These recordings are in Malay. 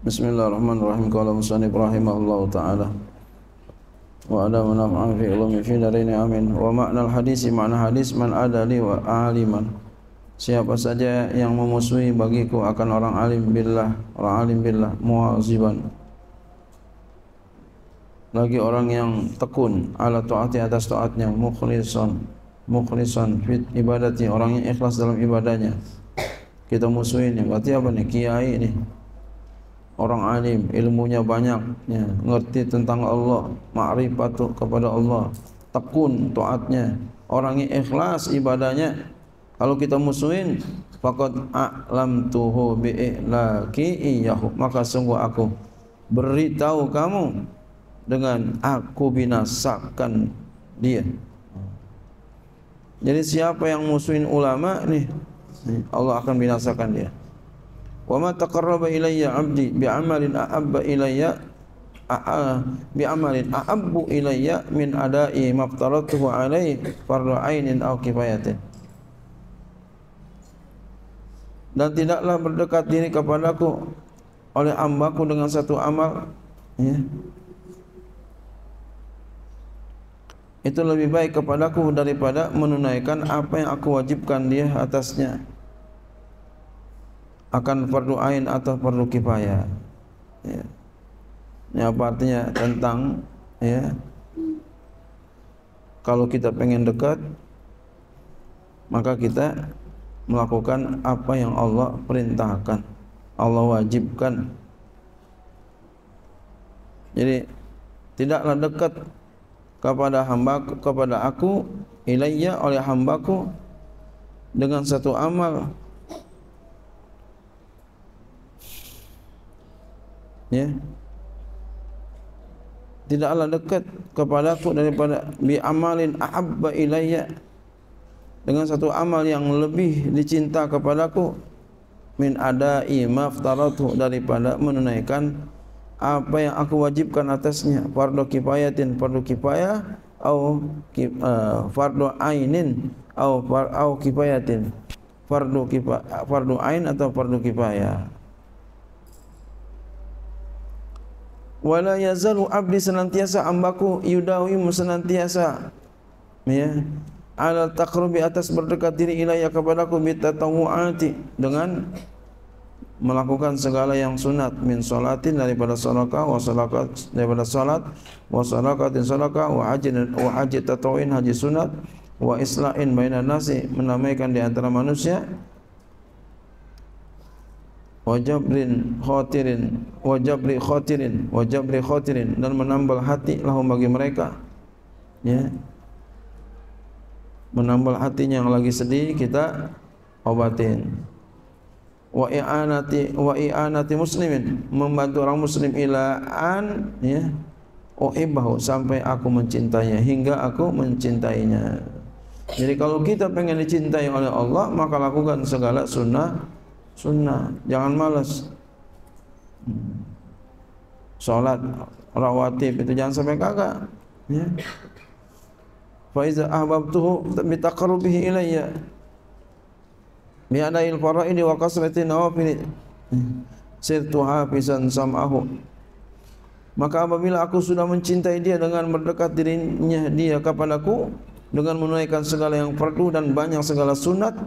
Bismillahirrahmanirrahim. Qala Musani Ibrahim Allah Ta'ala. Wa ada manfa'an fi ilmi fi darini amin. Wa makna al-hadisi makna hadis man adali wa aliman. Siapa saja yang memusuhi bagiku akan orang alim billah, orang alim billah muaziban. Lagi orang yang tekun ala taati atas taatnya mukhlishan, mukhlishan fi ibadati, orang yang ikhlas dalam ibadahnya. Kita musuhin ini berarti apa nih? Kiai ini? orang alim, ilmunya banyak, ya, ngerti tentang Allah, makrifat kepada Allah, tekun taatnya, orang yang ikhlas ibadahnya. Kalau kita musuhin, faqad a'lam tuhu bi ihlaki iyyahu, maka sungguh aku beritahu kamu dengan aku binasakan dia. Jadi siapa yang musuhin ulama nih, Allah akan binasakan dia wa ma taqarraba ilayya 'abdi bi 'amalin ahabba ilayya a'a bi 'amalin ahabbu ilayya min ada'i ma aftaratuhu 'alayhi fardhu 'ainin aw kifayatin dan tidaklah berdekat diri kepadaku oleh ambaku dengan satu amal ya. itu lebih baik kepadaku daripada menunaikan apa yang aku wajibkan dia atasnya akan perlu ain atau perlu kifayah. Ya. Ini ya, apa artinya tentang ya. Kalau kita pengen dekat maka kita melakukan apa yang Allah perintahkan, Allah wajibkan. Jadi tidaklah dekat kepada hamba kepada aku ilayya oleh hambaku dengan satu amal ya Allah dekat kepada aku daripada bi amalin ahabba ilayya dengan satu amal yang lebih dicinta kepada aku min ada imaftaratu daripada menunaikan apa yang aku wajibkan atasnya fardu kifayatin fardu kifayah au eh, fardu ainin au au kifayatin fardu kifayah fardu ain atau fardu kifayah wala yazalu abdi senantiasa ambaku yudawi senantiasa ya ala taqrubi atas berdekat diri ilaya kepadaku mitatawuati dengan melakukan segala yang sunat min salatin daripada salaka wa salaka daripada salat wa salaka salakatin salaka wa haji wa haji tatawin haji sunat wa isla'in bainan nasi menamaikan di antara manusia wajabrin khatirin wajabri khatirin wajabri khatirin dan menambal hati lahum bagi mereka ya menambal hatinya yang lagi sedih kita obatin wa i'anati wa i'anati muslimin membantu orang muslim ila an ya uhibbahu sampai aku mencintainya hingga aku mencintainya jadi kalau kita pengen dicintai oleh Allah maka lakukan segala sunnah sunnah jangan malas solat rawatib itu jangan sampai kagak ya fa iza ahbabtu bi taqarrubihi ilayya bi adail faraid wa qasmati nawafil sirtu hafizan sam'ahu maka apabila aku sudah mencintai dia dengan berdekat dirinya dia kepada aku dengan menunaikan segala yang perlu dan banyak segala sunat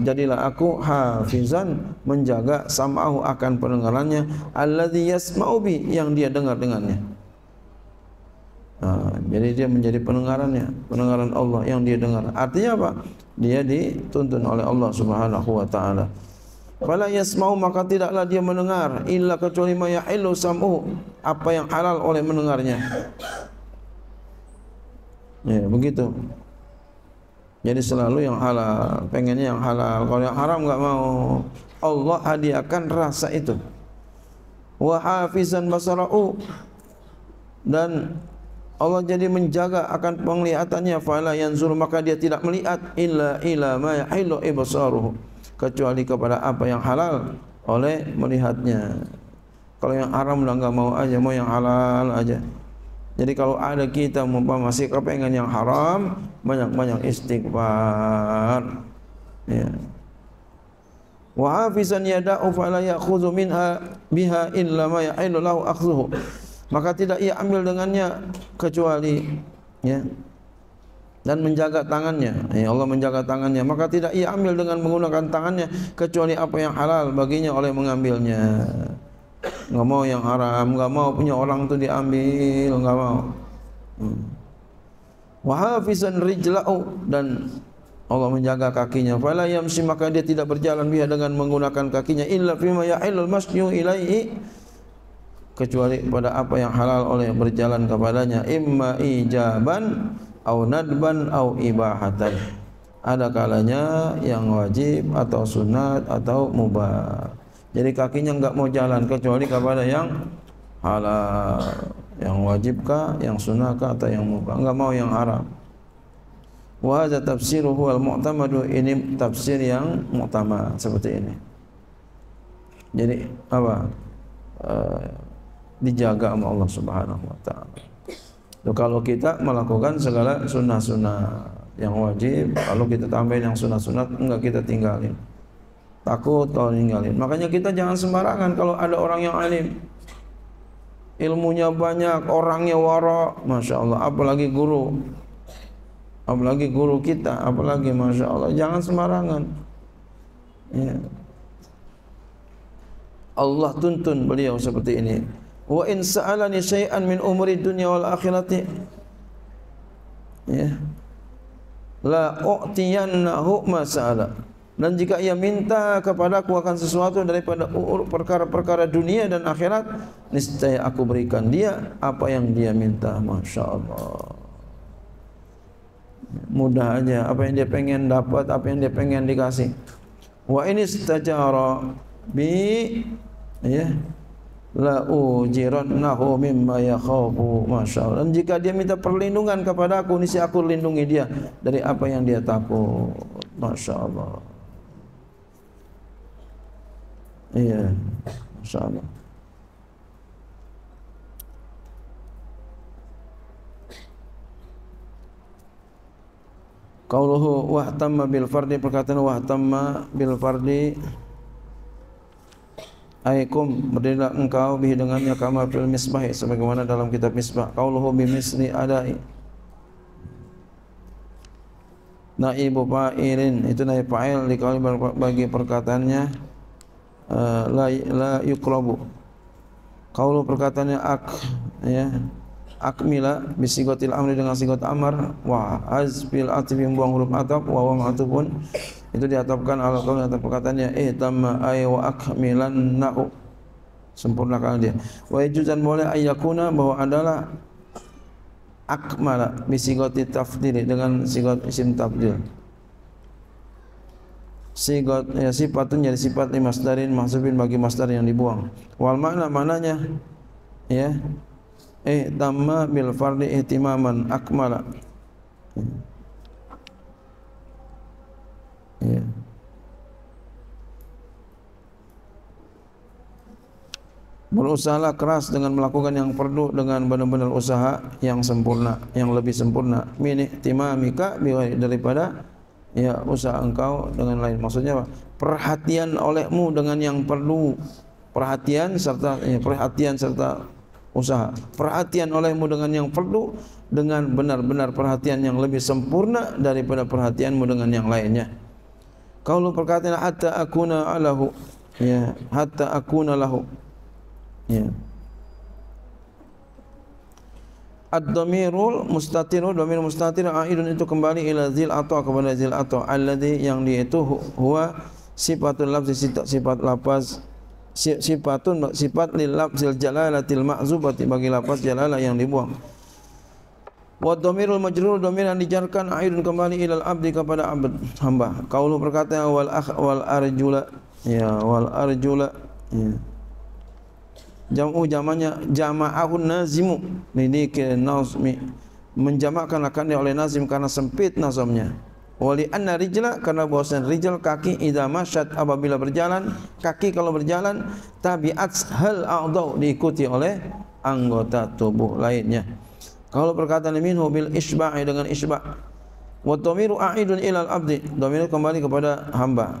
jadilah aku hafizan menjaga sam'ahu akan pendengarannya alladhi yasma'u bi yang dia dengar dengannya nah, ha, jadi dia menjadi pendengarannya pendengaran Allah yang dia dengar artinya apa dia dituntun oleh Allah Subhanahu wa taala Fala yasma'u maka tidaklah dia mendengar illa kecuali ma ya'ilu sam'u apa yang halal oleh mendengarnya. Ya, begitu. Jadi selalu yang halal, pengennya yang halal. Kalau yang haram enggak mau. Allah hadiahkan rasa itu. Wa hafizan basara'u dan Allah jadi menjaga akan penglihatannya fala yanzur maka dia tidak melihat illa ila ma yahillu ibsaruhu kecuali kepada apa yang halal oleh melihatnya. Kalau yang haram lah enggak mau aja, mau yang halal aja. Jadi kalau ada kita masih kepengen yang haram, banyak-banyak istighfar. Ya. Wa hafizan yada'u fala ya'khudhu minha biha illa ma ya'illu lahu akhdhuhu. Maka tidak ia ambil dengannya kecuali ya dan menjaga tangannya. Ya Allah menjaga tangannya. Maka tidak ia ambil dengan menggunakan tangannya kecuali apa yang halal baginya oleh mengambilnya. Enggak mau yang haram, enggak mau punya orang tu diambil, enggak mau. Wahafizan hmm. rijla'u dan Allah menjaga kakinya. Fala yamshi maka dia tidak berjalan biha dengan menggunakan kakinya illa fima ya'ilul masyu ilaihi kecuali pada apa yang halal oleh berjalan kepadanya imma ijaban au nadban au ibahatan ada kalanya yang wajib atau sunat atau mubah jadi kakinya enggak mau jalan kecuali kepada yang halal, yang wajibkah, yang sunnahkah atau yang mubah. Enggak mau yang haram. Wa hadza tafsiruhu al mu'tamadu ini tafsir yang mu'tama seperti ini. Jadi apa? E, dijaga sama Allah Subhanahu wa taala. Jadi kalau kita melakukan segala sunnah-sunnah yang wajib, kalau kita tambahin yang sunnah-sunnah enggak kita tinggalin takut kalau ninggalin. Makanya kita jangan sembarangan kalau ada orang yang alim. Ilmunya banyak, orangnya wara, Masya Allah, apalagi guru. Apalagi guru kita, apalagi Masya Allah, jangan sembarangan. Ya. Allah tuntun beliau seperti ini. Wa in sa'alani syai'an min umri dunia wal akhirati. Ya. La u'tiyannahu ma sa'alani dan jika ia minta kepada aku akan sesuatu daripada perkara-perkara dunia dan akhirat niscaya aku berikan dia apa yang dia minta Masya Allah mudah aja apa yang dia pengen dapat apa yang dia pengen dikasih wa ini stajara bi ya la ujiran nahu mimma yakhafu masyaallah dan jika dia minta perlindungan kepada aku ini aku lindungi dia dari apa yang dia takut masyaallah Iya, masya Allah. Qauluhu wahtamma bil fardi perkataan wahtamma bil fardi Aikum berdirilah engkau bih dengannya kama fil misbah sebagaimana dalam kitab misbah Kauluhu bi misli adai Naibu fa'ilin itu naib fa'il dikali bagi perkataannya Eh, la la yuqrabu qaulu perkataannya ak ya akmila bisigotil amri dengan sigot amar wa azbil atfi buang huruf atap wa wa matubun itu diatapkan ala qaul atap perkataannya eh tamma ay wa akmilan na sempurnakan dia wa yujuzan boleh ayakuna bahwa adalah akmala bisigotil tafdil dengan sigot isim tafdil sigot ya sifatun jadi sifat lima masdarin mahsubin bagi masdar yang dibuang wal makna mananya ya eh tamma bil fardhi ihtimaman akmala ya, ya. berusaha keras dengan melakukan yang perlu dengan benar-benar usaha yang sempurna yang lebih sempurna min ihtimamika daripada Ya Musa engkau dengan lain maksudnya apa? perhatian olehmu dengan yang perlu perhatian serta ya, perhatian serta usaha perhatian olehmu dengan yang perlu dengan benar-benar perhatian yang lebih sempurna daripada perhatianmu dengan yang lainnya kalau perkataan hatta akuna alahu, ya hatta akuna lahu ya Ad-damirul mustatirul Damirul mustatir A'idun itu kembali ila zil atau kepada zil atau Alladhi yang dia itu huwa sifatul lafzi sifat, sifat lafaz sifatun sifat lil lafzil jalalatil ma'zubati bagi lafaz jalalah yang dibuang wa dhamirul majrur dhamir yang dijarkan aidun kembali ilal abdi kepada abd hamba kaulu berkata wal akh wal arjula ya wal arjula ya jamu oh, jamanya jama'ahun nazimu ini ke nazmi menjamakkan akan oleh nazim karena sempit nazamnya wali anna rijla karena bahwasan rijal kaki idza masyat apabila berjalan kaki kalau berjalan tabi'at hal a'dau diikuti oleh anggota tubuh lainnya kalau perkataan min bil isba'i dengan isba' wa tamiru a'idun ilal abdi domir kembali kepada hamba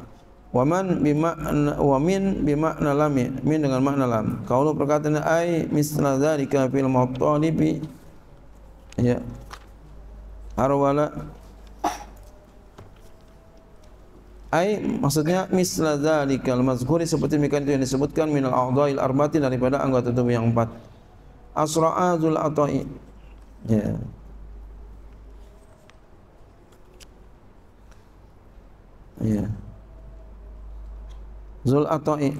Waman bima'na wamin min nalami, min dengan makna lam. Kalau perkataan ai misla zalika fil mutalibi ya. Arwala ai maksudnya misalnya dari kalimat mazkuri seperti mikan itu yang disebutkan min al a'dha'il arbati daripada anggota tubuh yang empat. Asra'a zul atai. Ya. Ya. Zul Atoi.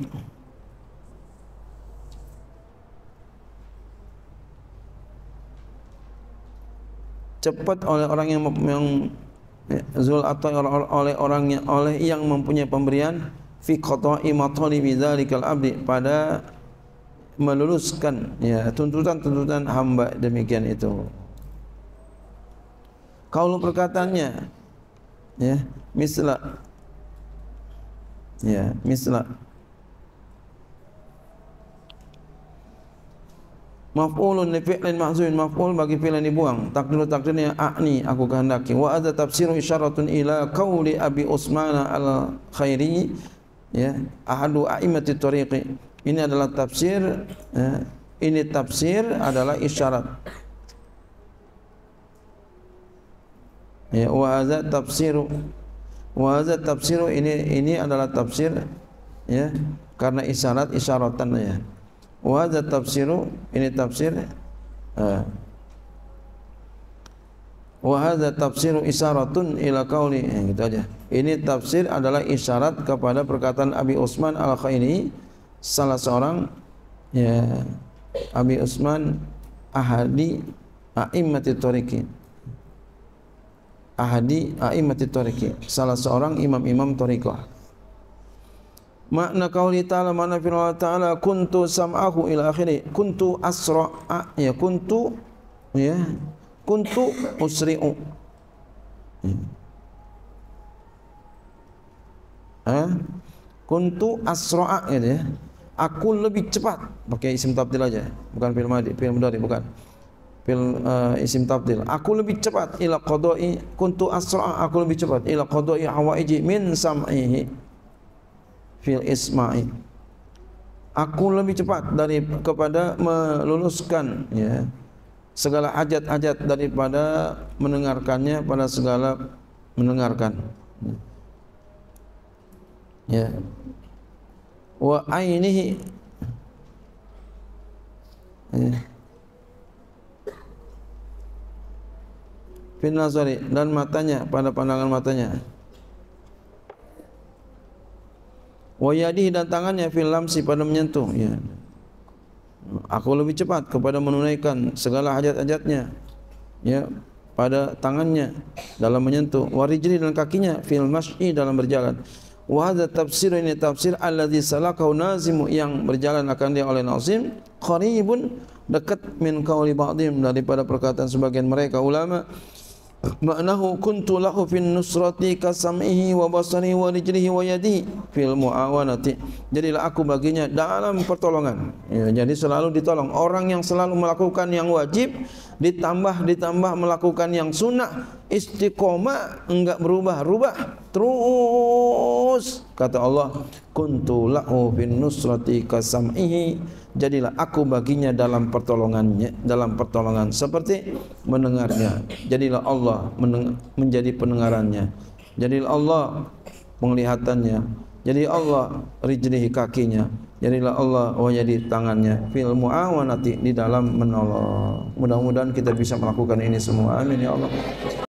Cepat oleh orang yang, yang Zul atau oleh oleh orang yang oleh yang mempunyai pemberian fi qata'i matalibi dzalikal abdi pada meluluskan ya tuntutan-tuntutan hamba demikian itu. Kaulu perkataannya ya misla Ya, misla. Maf'ulun li fi'lin mahzun maf'ul bagi fi'lan dibuang. Takdir takdirnya a'ni aku kehendaki. Wa ada tafsiru isyaratun ila qauli Abi Usman al-Khairi ya, ahadu a'imati tariqi. Ini adalah tafsir ya, ini tafsir adalah isyarat. Ya, wa ada tafsiru Wahaza tafsiru ini ini adalah tafsir ya karena isyarat isyaratan ya. Wahaza tafsiru ini tafsir uh, eh, Wahaza tafsiru isyaratun ila qauli ya, eh, gitu aja. Ini tafsir adalah isyarat kepada perkataan Abi Usman Al-Khaini salah seorang ya Abi Usman Ahadi A'immatit Tariqin ahadi a'immatit tariqi salah seorang imam-imam tariqah makna qauli ta'ala makna firman ta'ala kuntu sam'ahu ila akhiri kuntu asra ya kuntu ya kuntu usri'u hmm. ha kuntu asra gitu ya aku lebih cepat pakai isim tabdil aja bukan fi'il madhi fi'il mudhari bukan fil uh, eh, isim tafdil aku lebih cepat ila qada'i kuntu asra aku lebih cepat ila qada'i hawaiji min sam'ihi fil isma'i aku lebih cepat dari kepada meluluskan ya segala ajat-ajat daripada mendengarkannya pada segala mendengarkan ya wa ainihi ya. finnazari dan matanya pada pandangan matanya wa dan tangannya filam si pada menyentuh ya aku lebih cepat kepada menunaikan segala hajat-hajatnya ya pada tangannya dalam menyentuh wa dan kakinya filmasi dalam berjalan wa hadza tafsir ini tafsir Allah di allazi salakahu nazimu yang berjalan akan dia oleh nazim qaribun dekat min qauli ba'dhim daripada perkataan sebagian mereka ulama maknahu kuntu lahu fin nusrati kasamihi wa basari wa rijlihi wa yadi fil muawanati jadilah aku baginya dalam pertolongan ya, jadi selalu ditolong orang yang selalu melakukan yang wajib ditambah ditambah melakukan yang sunnah istiqomah enggak berubah rubah terus kata Allah kuntu lahu fin nusrati kasamihi jadilah aku baginya dalam pertolongannya dalam pertolongan seperti mendengarnya jadilah Allah menjadi pendengarannya jadilah Allah penglihatannya jadi Allah rijlih kakinya jadilah Allah wa jadi tangannya fil muawanati di dalam menolong mudah-mudahan kita bisa melakukan ini semua amin ya Allah